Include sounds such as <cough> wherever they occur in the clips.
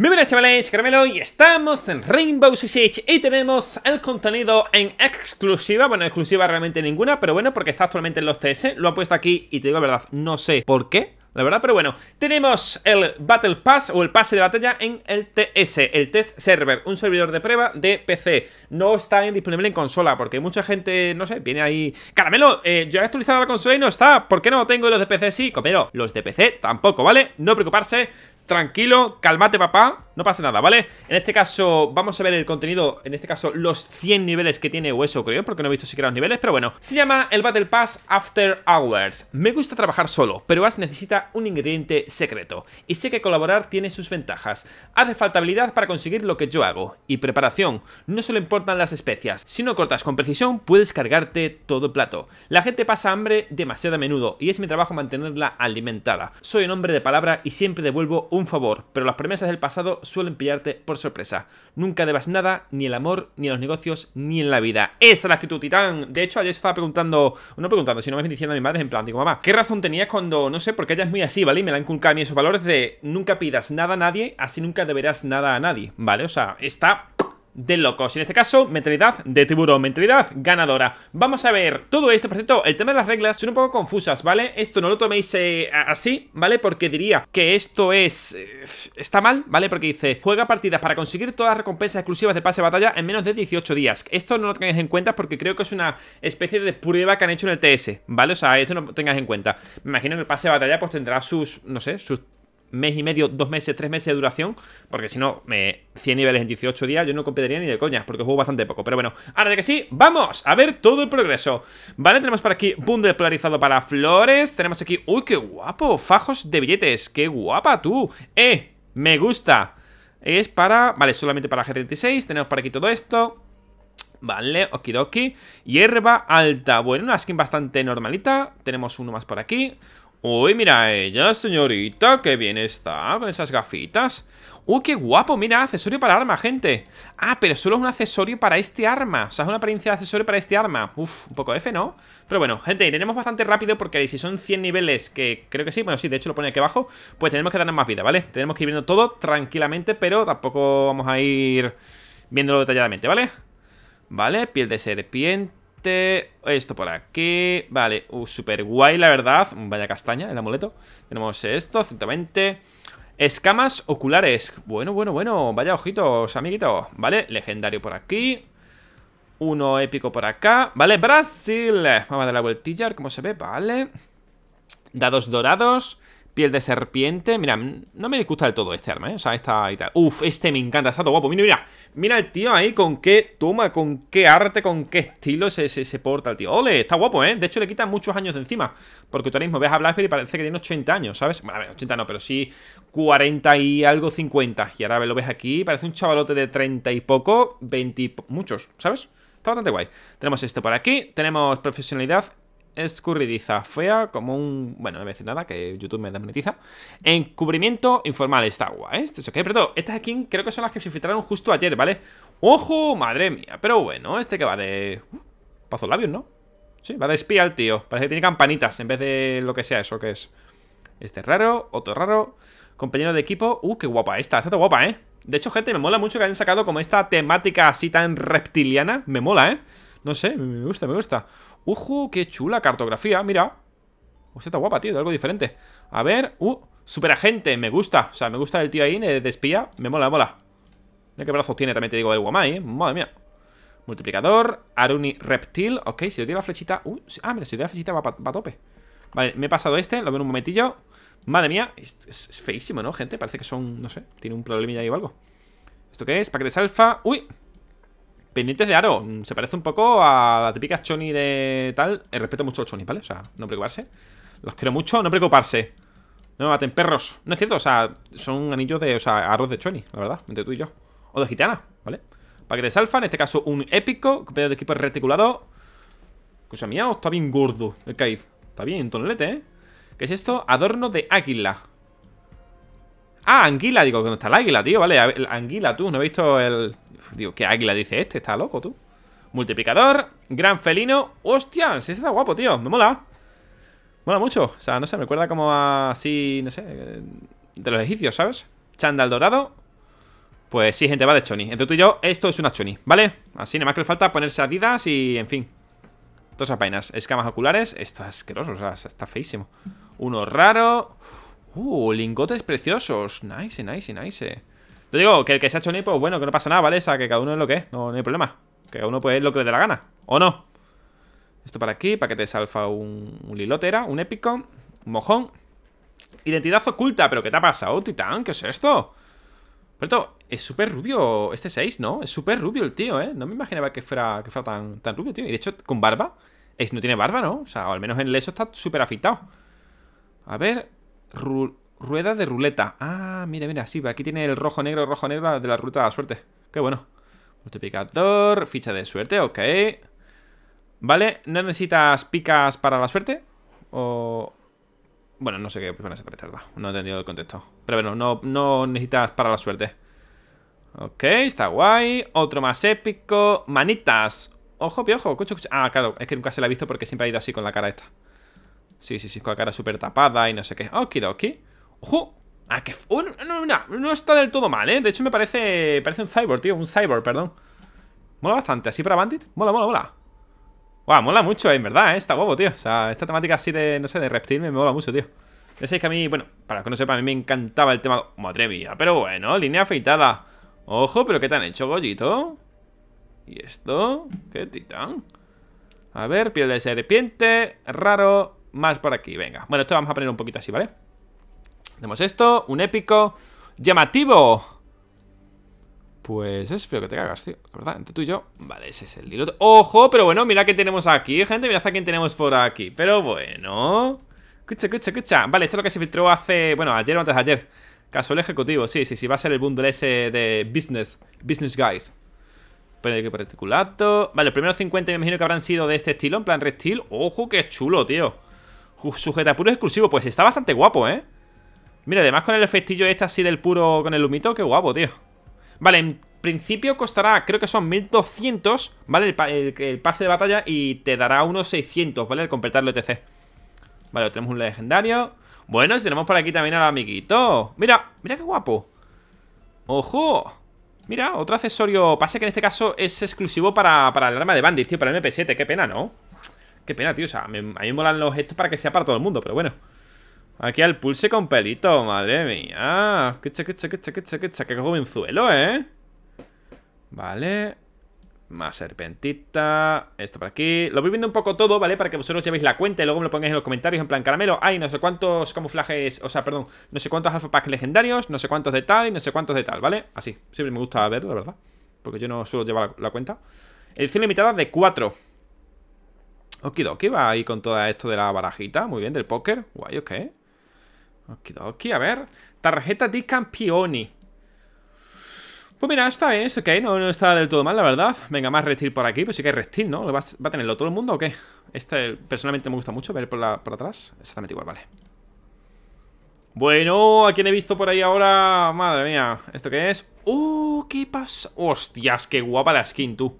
Muy buenas chavales, Caramelo y estamos en Rainbow Six y tenemos el contenido en exclusiva, bueno exclusiva realmente ninguna, pero bueno porque está actualmente en los TS, lo ha puesto aquí y te digo la verdad, no sé por qué, la verdad, pero bueno, tenemos el Battle Pass o el pase de batalla en el TS, el Test Server, un servidor de prueba de PC. No está disponible en consola porque mucha gente, no sé, viene ahí... Caramelo, eh, yo he actualizado la consola y no está, ¿por qué no tengo los de PC? Sí, pero los de PC tampoco, ¿vale? No preocuparse, tranquilo, calmate papá, no pasa nada, ¿vale? En este caso vamos a ver el contenido, en este caso los 100 niveles que tiene hueso creo, porque no he visto siquiera los niveles, pero bueno. Se llama el Battle Pass After Hours. Me gusta trabajar solo, pero has necesita un ingrediente secreto, y sé que colaborar tiene sus ventajas. Hace falta habilidad para conseguir lo que yo hago, y preparación. No solo importan las especias, si no cortas con precisión puedes cargarte todo el plato. La gente pasa hambre demasiado a menudo, y es mi trabajo mantenerla alimentada. Soy un hombre de palabra y siempre devuelvo un un favor, pero las promesas del pasado suelen pillarte por sorpresa. Nunca debas nada, ni el amor, ni los negocios, ni en la vida. Esa es la actitud titán. De hecho, ayer estaba preguntando, no preguntando, sino me diciendo a mi madre, en plan, digo, mamá, ¿qué razón tenías cuando, no sé, porque ella es muy así, ¿vale? Y me la un a mí esos valores de nunca pidas nada a nadie, así nunca deberás nada a nadie, ¿vale? O sea, está de locos. En este caso, mentalidad de tiburón, mentalidad ganadora. Vamos a ver todo esto. Por cierto, el tema de las reglas son un poco confusas, ¿vale? Esto no lo toméis eh, así, ¿vale? Porque diría que esto es... Eh, está mal, ¿vale? Porque dice, juega partidas para conseguir todas las recompensas exclusivas de pase de batalla en menos de 18 días. Esto no lo tengáis en cuenta porque creo que es una especie de prueba que han hecho en el TS, ¿vale? O sea, esto no lo tengáis en cuenta. Me imagino que el pase de batalla pues tendrá sus, no sé, sus mes y medio, dos meses, tres meses de duración, porque si no, me 100 niveles en 18 días, yo no competiría ni de coña, porque juego bastante poco. Pero bueno, ahora de que sí, vamos a ver todo el progreso. Vale, tenemos por aquí bundle polarizado para flores, tenemos aquí, uy, qué guapo, fajos de billetes, qué guapa tú. Eh, me gusta. Es para, vale, solamente para G36, tenemos por aquí todo esto. Vale, okidoki Hierba alta, bueno, una skin bastante normalita Tenemos uno más por aquí Uy, mira ella, señorita, qué bien está con esas gafitas. Uy, qué guapo, mira, accesorio para arma, gente. Ah, pero solo es un accesorio para este arma. O sea, es una apariencia de accesorio para este arma. Uf, un poco F, ¿no? Pero bueno, gente, iremos bastante rápido porque si son 100 niveles, que creo que sí, bueno, sí, de hecho lo pone aquí abajo, pues tenemos que darnos más vida, ¿vale? Tenemos que ir viendo todo tranquilamente, pero tampoco vamos a ir viéndolo detalladamente, ¿vale? Vale, piel de serpiente este, esto por aquí Vale, uh, super guay la verdad Vaya castaña el amuleto Tenemos esto, 120 Escamas oculares Bueno, bueno, bueno Vaya ojitos, amiguito Vale, legendario por aquí Uno épico por acá Vale, Brasil Vamos a dar la vueltilla como cómo se ve Vale Dados dorados Piel de serpiente. Mira, no me disgusta del todo este arma, ¿eh? O sea, esta y tal. Uf, este me encanta, está todo guapo. Mira, mira. Mira el tío ahí con qué toma, con qué arte, con qué estilo se, se, porta el tío. ¡Ole! Está guapo, ¿eh? De hecho, le quitan muchos años de encima. Porque tú ahora mismo ves a Blackberry y parece que tiene 80 años, ¿sabes? Bueno, 80 no, pero sí 40 y algo, 50. Y ahora lo ves aquí, parece un chavalote de 30 y poco, 20 y muchos, ¿sabes? Está bastante guay. Tenemos este por aquí, tenemos profesionalidad escurridiza, fea, como un... Bueno, no voy a decir nada, que YouTube me desmonetiza. Encubrimiento informal, Esta ¿eh? Esto es ok, pero todo, estas aquí creo que son las que se filtraron justo ayer, ¿vale? ¡Ojo! ¡Madre mía! Pero bueno, este que va de... Uh, Pazo labios, ¿no? Sí, va de espía el tío. Parece que tiene campanitas en vez de lo que sea eso que es. Este raro, otro raro. Compañero de equipo. ¡Uh, qué guapa esta! Esta está guapa, ¿eh? De hecho, gente, me mola mucho que hayan sacado como esta temática así tan reptiliana. Me mola, ¿eh? No sé, me gusta, me gusta. ¡Uju! ¡Qué chula cartografía! Mira. ¡Usted está guapa, tío. Algo diferente. A ver. ¡Uh! Superagente. Me gusta. O sea, me gusta el tío ahí de, espía. Me mola, me mola. Mira qué brazos tiene, también te digo, el Guamai, eh. Madre mía. Multiplicador. Aruni Reptil. Ok, si le doy la flechita. Uh, ah, mira, si le doy la flechita va, a tope. Vale, me he pasado este. Lo veo en un momentillo. Madre mía. Es, feísimo, ¿no, gente? Parece que son. No sé. Tiene un problemilla ahí o algo. ¿Esto qué es? Paquetes alfa. ¡Uy! Pendientes de aro, se parece un poco a la típica Choni de tal. el eh, respeto mucho a chonis, ¿vale? O sea, no preocuparse. Los quiero mucho, no preocuparse. No me maten perros. No es cierto, o sea, son anillos de, o sea, arroz de Choni, la verdad, entre tú y yo. O de gitana, ¿vale? Paquete de salfa, en este caso un épico, compañero de equipo reticulado. Cosa mía, está bien gordo el Kaid. Está bien, tonelete, ¿eh? ¿Qué es esto? Adorno de águila. Ah, Anguila, digo, no está el águila, tío? Vale, Anguila, tú, no he visto el... Digo, ¿qué águila dice este? Está loco, tú Multiplicador, gran felino Hostia, Ese está guapo, tío, me mola Mola mucho, o sea, no sé, me recuerda como a... Así, no sé eh, De los egipcios, ¿sabes? Chandal dorado Pues sí, gente, va de choni Entre tú y yo, esto es una choni, ¿vale? Así, nada más que le falta ponerse adidas y, en fin Todas esas vainas, escamas oculares Esto es asqueroso, o sea, está feísimo Uno raro Uh, lingotes preciosos. Nice, nice, nice. Te digo que el que se ha hecho nipo pues bueno, que no pasa nada, ¿vale? O sea, que cada uno es lo que es, no, hay problema. Que cada uno puede ir lo que le dé la gana, ¿o no? Esto para aquí, para que te salfa un, lilótera, un épico, un mojón. Identidad oculta, pero ¿qué te ha pasado, titán? ¿Qué es esto? Pero es súper rubio este 6, ¿no? Es súper rubio el tío, ¿eh? No me imaginaba que fuera, que fuera tan, tan rubio, tío. Y de hecho, con barba. es no tiene barba, ¿no? O sea, al menos en el eso está súper afeitado. A ver, rueda de ruleta. Ah, mira, mira, sí, aquí tiene el rojo negro, rojo negro de la ruleta de la suerte. Qué bueno. Multiplicador, ficha de suerte, ok. Vale, ¿no necesitas picas para la suerte? O... Bueno, no sé qué van a ser No he entendido el contexto. Pero bueno, no, no necesitas para la suerte. Ok, está guay. Otro más épico. Manitas. Ojo, piojo. Ah, claro, es que nunca se la ha visto porque siempre ha ido así con la cara esta. Sí, sí, sí, con la cara súper tapada y no sé qué. Okidoki. ¡Ojo! Ah, que... Oh, no, está del todo mal, ¿eh? De hecho me parece... Parece un cyborg, tío. Un cyborg, perdón. Mola bastante. Así para Bandit. Mola, mola, mola. mola mucho, eh, en verdad, ¿eh? Está guapo, tío. O sea, esta temática así de, no sé, de reptil me mola mucho, tío. Ya que a mí, bueno, para que no sepa, a mí me encantaba el tema... Madre mía, pero bueno, línea afeitada. Ojo, pero ¿qué tan hecho, Gollito? ¿Y esto? ¿Qué titán? A ver, piel de serpiente, raro, más por aquí, venga Bueno, esto vamos a poner un poquito así, ¿vale? Tenemos esto, un épico ¡Llamativo! Pues es que te cagas, tío La ¿Verdad? Entre tú y yo Vale, ese es el hilo. ¡Ojo! Pero bueno, mira que tenemos aquí, gente Mira a quién tenemos por aquí Pero bueno Escucha, escucha, escucha Vale, esto es lo que se filtró hace... Bueno, ayer o antes de ayer Casual ejecutivo, sí, sí, sí Va a ser el bundle ese de Business Business Guys particular. Vale, los primeros 50 me imagino que habrán sido de este estilo En plan rectil. Ojo, qué chulo, tío Sujeta puro exclusivo. Pues está bastante guapo, ¿eh? Mira, además con el efectillo este así del puro con el lumito, qué guapo, tío. Vale, en principio costará, creo que son 1200, ¿vale? El, el, pase de batalla y te dará unos 600, ¿vale? Al completarlo, etc. E vale, tenemos un legendario. Bueno, y tenemos por aquí también al amiguito. Mira, mira qué guapo. ¡Ojo! Mira, otro accesorio. pase que en este caso es exclusivo para, para el arma de Bandit, tío, para el MP7. Qué pena, ¿no? Qué pena, tío. O sea, a mí me molan los gestos para que sea para todo el mundo, pero bueno. Aquí al pulse con pelito, madre mía. Que cha, qué qué que Qué jovenzuelo, ¿eh? Vale. Más serpentita. Esto por aquí. Lo voy viendo un poco todo, ¿vale? Para que vosotros llevéis la cuenta y luego me lo pongáis en los comentarios en plan caramelo. Hay no sé cuántos camuflajes, o sea, perdón, no sé cuántos alfa packs legendarios, no sé cuántos de tal y no sé cuántos de tal, ¿vale? Así. Siempre me gusta verlo, la verdad. Porque yo no suelo llevar la, la cuenta. Edición limitada de 4. Okidoki va ahí con todo esto de la barajita. Muy bien, del póker. Guay, ok. Okidoki, a ver. Tarjeta de campioni. Pues mira, está bien, es que no, no, está del todo mal, la verdad. Venga, más reptil por aquí, pues sí que hay reptil, ¿no? ¿Va a tenerlo todo el mundo o qué? Este personalmente me gusta mucho ver por, la, por atrás. Exactamente igual, vale. Bueno, ¿a quién he visto por ahí ahora? Madre mía, ¿esto qué es? ¡Uh! ¿Qué pasa? ¡Hostias! ¡Qué guapa la skin, tú!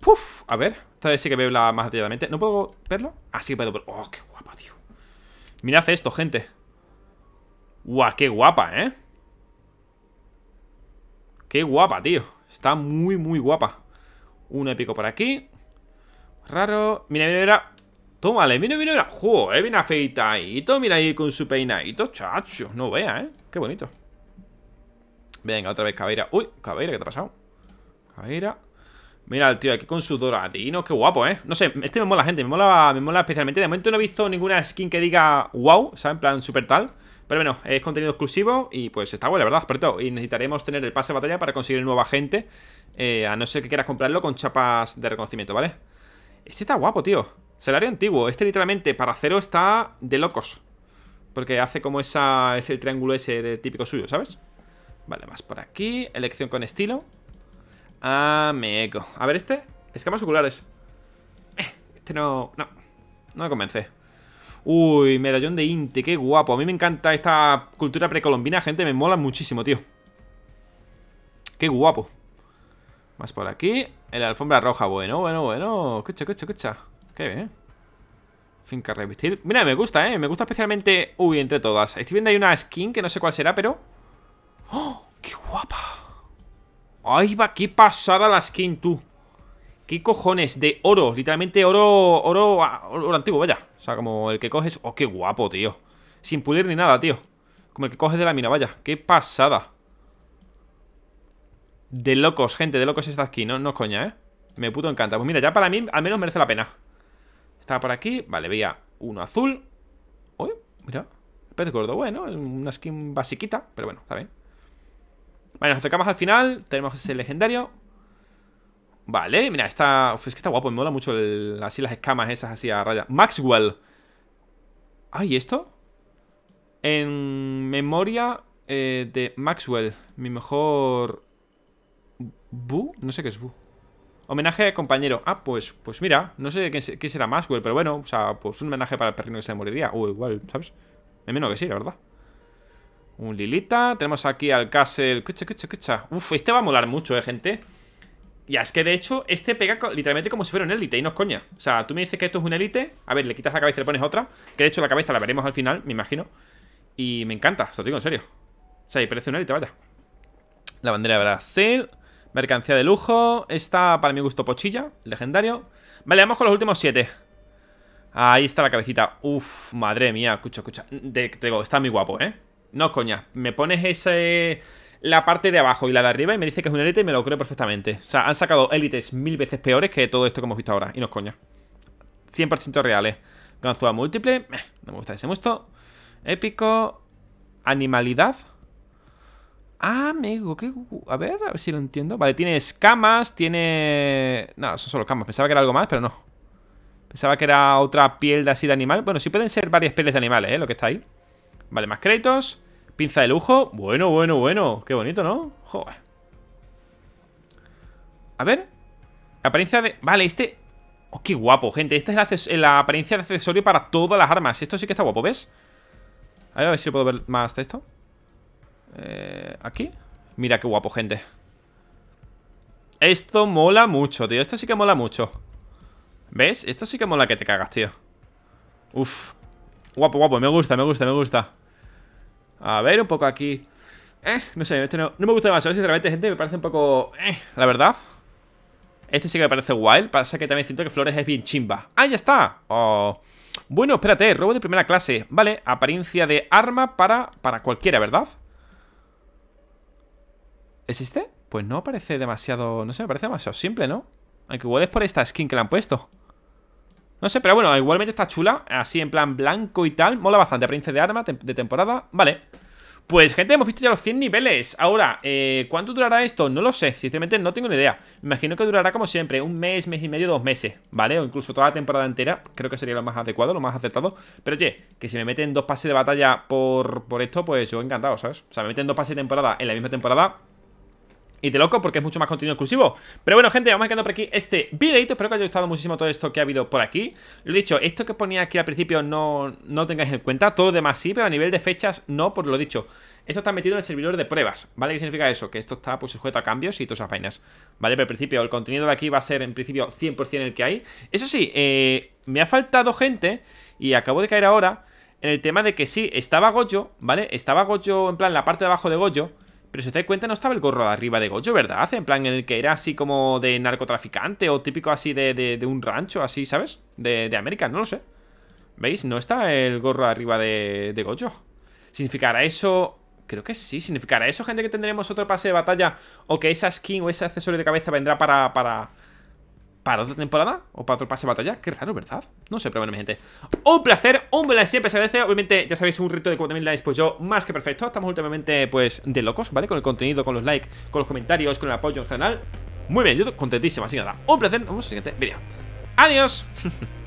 ¡Puf! A ver esta vez sí que veo la más detalladamente. ¿No puedo verlo? Ah, sí puedo verlo. ¡Oh, qué guapa, tío! Mirad esto, gente. ¡Guau, qué guapa, eh! ¡Qué guapa, tío! Está muy, muy guapa. Un épico por aquí. Raro. Mira, mira, mira. Tómale, mira, mira, mira. ¡Juego! Eh, bien afeitadito. Mira ahí con su peinadito, chacho. No vea, eh. Qué bonito. Venga, otra vez Cabeira. Uy, Cabeira, ¿qué te ha pasado? Cabeira. Mira el tío aquí con su doradino, qué guapo, ¿eh? No sé, este me mola, gente, me mola, especialmente. De momento no he visto ninguna skin que diga wow, ¿sabes? En plan super tal. Pero bueno, es contenido exclusivo y pues está bueno, la verdad, Por Y necesitaremos tener el pase de batalla para conseguir nueva gente. Eh, a no ser que quieras comprarlo con chapas de reconocimiento, ¿vale? Este está guapo, tío. Salario antiguo. Este literalmente para cero está de locos. Porque hace como esa, ese triángulo ese de típico suyo, ¿sabes? Vale, más por aquí. Elección con estilo. Ah, me eco. A ver, este. Escamas oculares. Eh, este no. No. No me convence. Uy, medallón de Inti, qué guapo. A mí me encanta esta cultura precolombina, gente. Me mola muchísimo, tío. Qué guapo. Más por aquí. el alfombra roja. Bueno, bueno, bueno. Escucha, escucha, escucha. Qué bien. Finca revestir. Mira, me gusta, ¿eh? Me gusta especialmente... Uy, entre todas. Estoy viendo ahí una skin que no sé cuál será, pero... ¡Oh! ¡Qué guapa! ¡Ay, va! ¡Qué pasada la skin, tú! ¿Qué cojones? De oro, literalmente oro, oro, oro antiguo, vaya O sea, como el que coges, ¡oh, qué guapo, tío! Sin pulir ni nada, tío Como el que coges de la mina, vaya, ¡qué pasada! De locos, gente, de locos esta skin, no, no es coña, ¿eh? Me puto encanta, pues mira, ya para mí al menos merece la pena Estaba por aquí, vale, veía uno azul Uy, mira, pez gordo, bueno, una skin basiquita, pero bueno, está bien Vale, nos acercamos al final. Tenemos ese legendario. Vale, mira, está... Uf, es que está guapo, me mola mucho así las escamas esas así a raya. Maxwell. Ay, ¿esto? En memoria eh, de Maxwell, mi mejor... ¿Bu? No sé qué es Bu. Homenaje a compañero. Ah, pues, pues mira, no sé qué, será Maxwell, pero bueno, o sea, pues un homenaje para el perrino que se moriría. O igual, ¿sabes? Me menos que sí, la verdad. Un Lilita. Tenemos aquí al Castle. Cucha, cucha, cucha. Uf, este va a molar mucho, eh, gente. Ya, es que de hecho, este pega literalmente como si fuera un élite y no es coña. O sea, tú me dices que esto es un élite. A ver, le quitas la cabeza y le pones otra. Que de hecho la cabeza la veremos al final, me imagino. Y me encanta, se lo digo en serio. O sea, y parece un élite, vaya. La bandera de Brasil. Mercancía de lujo. Esta, para mi gusto, pochilla. Legendario. Vale, vamos con los últimos siete. Ahí está la cabecita. Uf, madre mía, escucha, escucha. te digo, está muy guapo, ¿eh? No, coña. Me pones ese la parte de abajo y la de arriba y me dice que es un élite y me lo creo perfectamente. O sea, han sacado élites mil veces peores que todo esto que hemos visto ahora. Y no es coña. 100% reales. Ganzúa múltiple. No me gusta ese muesto. Épico. Animalidad. Ah, amigo, qué... A ver, a ver si lo entiendo. Vale, tiene escamas, tiene... No, son solo escamas. Pensaba que era algo más, pero no. Pensaba que era otra piel de así de animal. Bueno, sí pueden ser varias pieles de animales, ¿eh? Lo que está ahí. Vale, más créditos. Pinza de lujo. Bueno, bueno, bueno. Qué bonito, ¿no? Joder. A ver. Apariencia de... Vale, este... Oh, qué guapo, gente. Esta es la, apariencia de accesorio para todas las armas. Esto sí que está guapo, ¿ves? A ver, ver si puedo ver más de esto. Eh, aquí. Mira qué guapo, gente. Esto mola mucho, tío. Esto sí que mola mucho. ¿Ves? Esto sí que mola que te cagas, tío. Uf. Guapo, guapo, me gusta, me gusta, me gusta A ver, un poco aquí eh, no sé, este no, no, me gusta demasiado, sinceramente, gente, me parece un poco... Eh, la verdad Este sí que me parece guay, pasa que también siento que Flores es bien chimba ¡Ah, ya está! Oh. Bueno, espérate, robo de primera clase Vale, apariencia de arma para, para cualquiera, ¿verdad? ¿Existe? Pues no parece demasiado... No sé, me parece demasiado simple, ¿no? Aunque igual es por esta skin que le han puesto no sé, pero bueno, igualmente está chula Así en plan blanco y tal Mola bastante, prince de arma de temporada Vale pues gente, hemos visto ya los 100 niveles Ahora, eh, ¿cuánto durará esto? No lo sé, sinceramente no tengo ni idea imagino que durará como siempre, un mes, mes y medio, dos meses ¿Vale? O incluso toda la temporada entera Creo que sería lo más adecuado, lo más aceptado Pero oye, que si me meten dos pases de batalla por, por esto Pues yo encantado, ¿sabes? O sea, me meten dos pases de temporada en la misma temporada y de loco porque es mucho más contenido exclusivo. Pero bueno, gente, vamos a quedar por aquí este videito. Espero que os haya gustado muchísimo todo esto que ha habido por aquí. Lo dicho, esto que ponía aquí al principio no, no tengáis en cuenta. Todo lo demás sí, pero a nivel de fechas no, por lo dicho. Esto está metido en el servidor de pruebas, ¿vale? ¿Qué significa eso? Que esto está pues sujeto a cambios y todas esas vainas, ¿vale? Pero al principio el contenido de aquí va a ser en principio 100% el que hay. Eso sí, eh, me ha faltado gente y acabo de caer ahora en el tema de que sí, estaba Goyo, ¿vale? Estaba Goyo en plan la parte de abajo de Goyo. Pero si te dais cuenta, no estaba el gorro de arriba de Gojo, ¿verdad? En plan, en el que era así como de narcotraficante o típico así de, un rancho, así, ¿sabes? De, América, no lo sé. ¿Veis? No está el gorro arriba de, de Gojo. ¿Significará eso...? Creo que sí. ¿Significará eso, gente, que tendremos otro pase de batalla? ¿O que esa skin o ese accesorio de cabeza vendrá para... para para otra temporada o para otro pase de batalla. Qué raro, ¿verdad? No sé, pero bueno, mi gente. Un placer, un buen like siempre se agradece. Obviamente, ya sabéis, un rito de 4.000 likes, pues yo, más que perfecto. Estamos últimamente, pues, de locos, ¿vale? Con el contenido, con los likes, con los comentarios, con el apoyo en general. Muy bien, yo contentísimo. Así nada, un placer. Nos vemos en siguiente vídeo. ¡Adiós! <laughs>